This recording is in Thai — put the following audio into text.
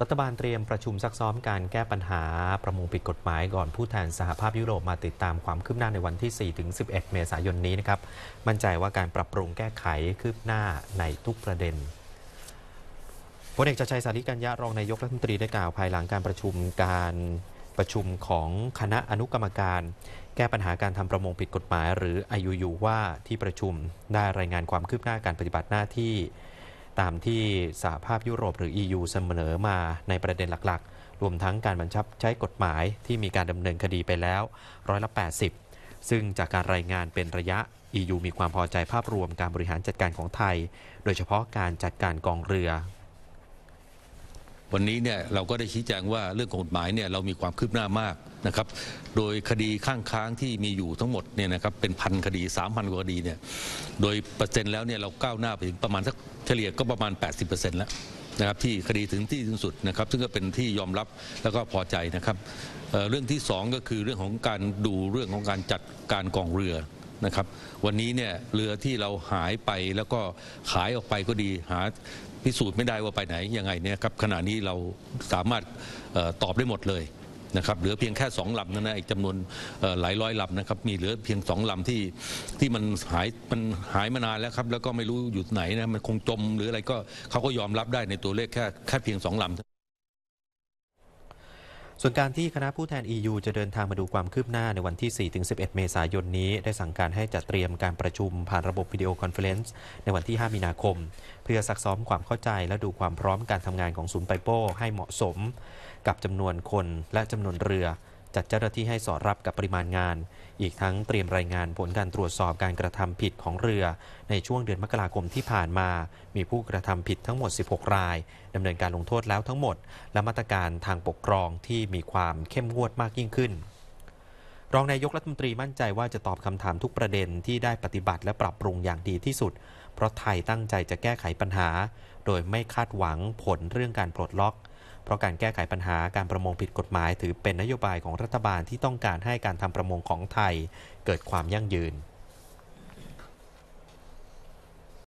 รัฐบาลเตรียมประชุมซักซ้อมการแก้ปัญหาประมงผิดกฎหมาย ก่อนผู้แทนสหภาพยุโรปมาติดตามความคืบหน้าในวันที่4ถึง11 เมษายนนี้นะครับ มั่นใจว่าการปรับปรุงแก้ไขคืบหน้าในทุกประเด็นพลเอกชัยสาริกัญญารองนายกรัฐมนตรีได้กล่าวภายหลังการประชุมการประชุมของคณะอนุกรรมการ แก้ปัญหาการทำประมงผิดกฎหมายหรืออยุยูว่าที่ประชุมได้รายงานความคืบหน้าการปฏิบัติหน้าที่ตามที่สหภาพยุโรปหรือ EU เสนอมาในประเด็นหลักๆ รวมทั้งการบัญชับใช้กฎหมายที่มีการดำเนินคดีไปแล้วร้อยละ80 ซึ่งจากการรายงานเป็นระยะ EU มีความพอใจภาพรวมการบริหารจัดการของไทย โดยเฉพาะการจัดการกองเรือวันนี้เนี่ยเราก็ได้ชี้แจงว่าเรื่องของกฎหมายเนี่ยเรามีความคืบหน้ามากนะครับโดยคดีข้างค้างที่มีอยู่ทั้งหมดเนี่ยนะครับเป็นพันคดี 3 0 0พกว่าคดีเนี่ยโดยเปอร์เซ็นต์แล้วเนี่ยเราก้าวหน้าไปถึงประมาณสักเฉลี่ยก็ประมาณ 80%แล้วนะครับที่คดีถึงที่สสุดนะครับซึ่งก็เป็นที่ยอมรับแล้วก็พอใจนะครับเเรื่องที่2ก็คือเรื่องของการดูเรื่องของการจัดการกองเรือนะครับวันนี้เนี่ยเรือที่เราหายไปแล้วก็ขายออกไปก็ดีหาพิสูจน์ไม่ได้ว่าไปไหนยังไงเนี่ยครับขณะนี้เราสามารถตอบได้หมดเลยนะครับเหลือเพียงแค่2ลำนั่นนะอีกจำนวนหลายร้อยลำนะครับ มีเหลือเพียง2ลำที่ที่มันหายมันหายมานานแล้วครับแล้วก็ไม่รู้อยู่ไหนนะมันคงจม หรืออะไรก็เขาก็ยอมรับได้ในตัวเลขแค่แค่เพียง2ลำส่วนการที่คณะผู้แทน EU จะเดินทางมาดูความคืบหน้าในวันที่ 4-11 เมษายนนี้ได้สั่งการให้จัดเตรียมการประชุมผ่านระบบวิดีโอคอนเฟลเรนซ์ในวันที่ 5 มีนาคม เพื่อซักซ้อมความเข้าใจและดูความพร้อมการทำงานของศูนย์ไปโป้ให้เหมาะสมกับจำนวนคนและจำนวนเรือจัดเจ้าหน้าที่ให้สอดรับกับปริมาณงาน อีกทั้งเตรียมรายงานผลการตรวจสอบการกระทำผิดของเรือ ในช่วงเดือนมกราคมที่ผ่านมา มีผู้กระทำผิดทั้งหมด 16 ราย ดำเนินการลงโทษแล้วทั้งหมด และมาตรการทางปกครองที่มีความเข้มงวดมากยิ่งขึ้น รองนายกรัฐมนตรีมั่นใจว่าจะตอบคำถามทุกประเด็นที่ได้ปฏิบัติและปรับปรุงอย่างดีที่สุด เพราะไทยตั้งใจจะแก้ไขปัญหา โดยไม่คาดหวังผลเรื่องการปลดล็อกเพราะการแก้ไขปัญหาการประมงผิดกฎหมายถือเป็นนโยบายของรัฐบาลที่ต้องการให้การทำประมงของไทยเกิดความยั่งยืน